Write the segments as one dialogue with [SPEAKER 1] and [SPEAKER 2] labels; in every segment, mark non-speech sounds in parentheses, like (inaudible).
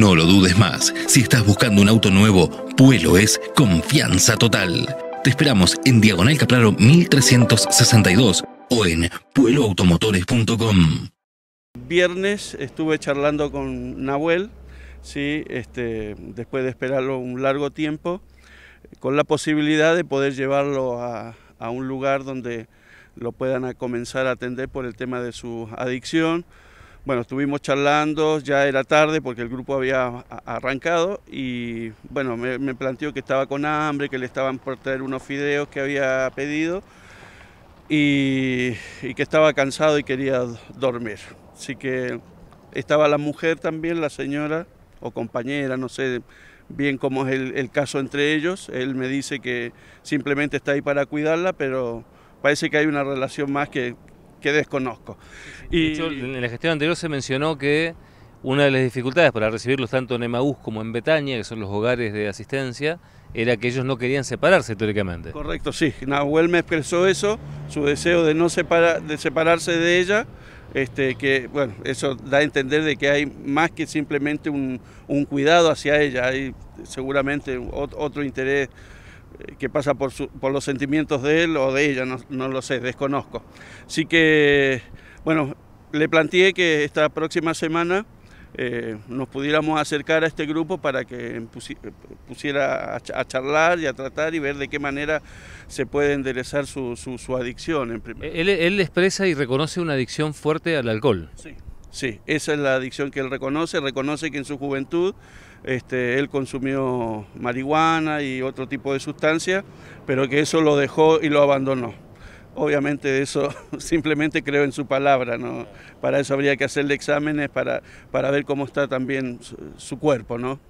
[SPEAKER 1] No lo dudes más. Si estás buscando un auto nuevo, Puelo es confianza total. Te esperamos en Diagonal Caplaro 1362 o en pueloautomotores.com.
[SPEAKER 2] Viernes estuve charlando con Nahuel, ¿sí? este, después de esperarlo un largo tiempo, con la posibilidad de poder llevarlo a, un lugar donde lo puedan comenzar a atender por el tema de su adicción, bueno, estuvimos charlando, ya era tarde porque el grupo había arrancado y bueno, me, planteó que estaba con hambre, que le estaban por traer unos fideos que había pedido y, que estaba cansado y quería dormir. Así que estaba la mujer también, la señora o compañera, no sé bien cómo es el, el, caso entre ellos. Él me dice que simplemente está ahí para cuidarla, pero parece que hay una relación más que que desconozco.
[SPEAKER 1] Y... en la gestión anterior se mencionó que una de las dificultades para recibirlos tanto en Emaús como en Betania, que son los hogares de asistencia, era que ellos no querían separarse teóricamente.
[SPEAKER 2] Correcto, sí. Nahuel me expresó eso, su deseo de no separarse de ella, este, que bueno, eso da a entender de que hay más que simplemente un cuidado hacia ella, hay seguramente otro interés eh, que pasa por, por, los sentimientos de él o de ella, no, lo sé, desconozco. Así que, bueno, le planteé que esta próxima semana eh, nos pudiéramos acercar a este grupo para que pusiera a, charlar y a tratar y ver de qué manera se puede enderezar su, adicción. Él,
[SPEAKER 1] él expresa y reconoce una adicción fuerte al alcohol. Sí.
[SPEAKER 2] Sí, esa es la adicción que él reconoce. Reconoce que en su juventud este, él consumió marihuana y otro tipo de sustancias, pero que eso lo dejó y lo abandonó. Obviamente eso (laughs) simplemente creo en su palabra, ¿no? Para eso habría que hacerle exámenes para, para ver cómo está también su,
[SPEAKER 1] cuerpo, ¿no?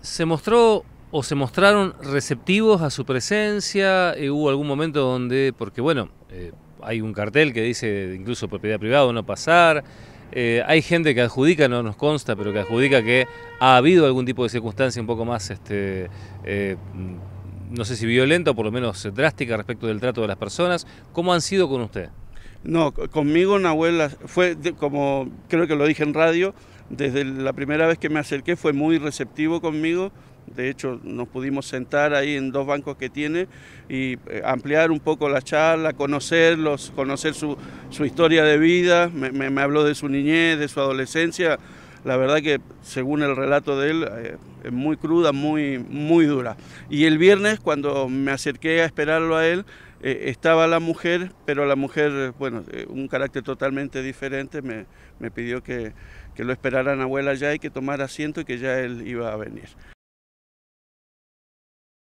[SPEAKER 1] ¿Se mostró o se mostraron receptivos a su presencia? Eh, ¿Hubo algún momento donde, porque bueno, eh, hay un cartel que dice incluso propiedad privada, no pasar? Eh, hay gente que adjudica, no nos consta, pero que adjudica que ha habido algún tipo de circunstancia un poco más, este, eh, no sé si violenta o por
[SPEAKER 2] lo menos drástica respecto del trato de las personas. ¿Cómo han sido con usted? No, conmigo Nahuel fue, como creo que lo dije en radio, desde la primera vez que me acerqué fue muy receptivo conmigo, de hecho, nos pudimos sentar ahí en dos bancos que tiene y eh, ampliar un poco la charla, conocerlos, conocer su, historia de vida. Me, habló de su niñez, de su adolescencia. La verdad que, según el relato de él, eh, es muy cruda, muy, muy dura. Y el viernes, cuando me acerqué a esperarlo a él, eh, estaba la mujer, pero la mujer, bueno, un carácter totalmente diferente, me, pidió que, que lo esperaran abuela ya y que tomara asiento y que ya él iba a venir.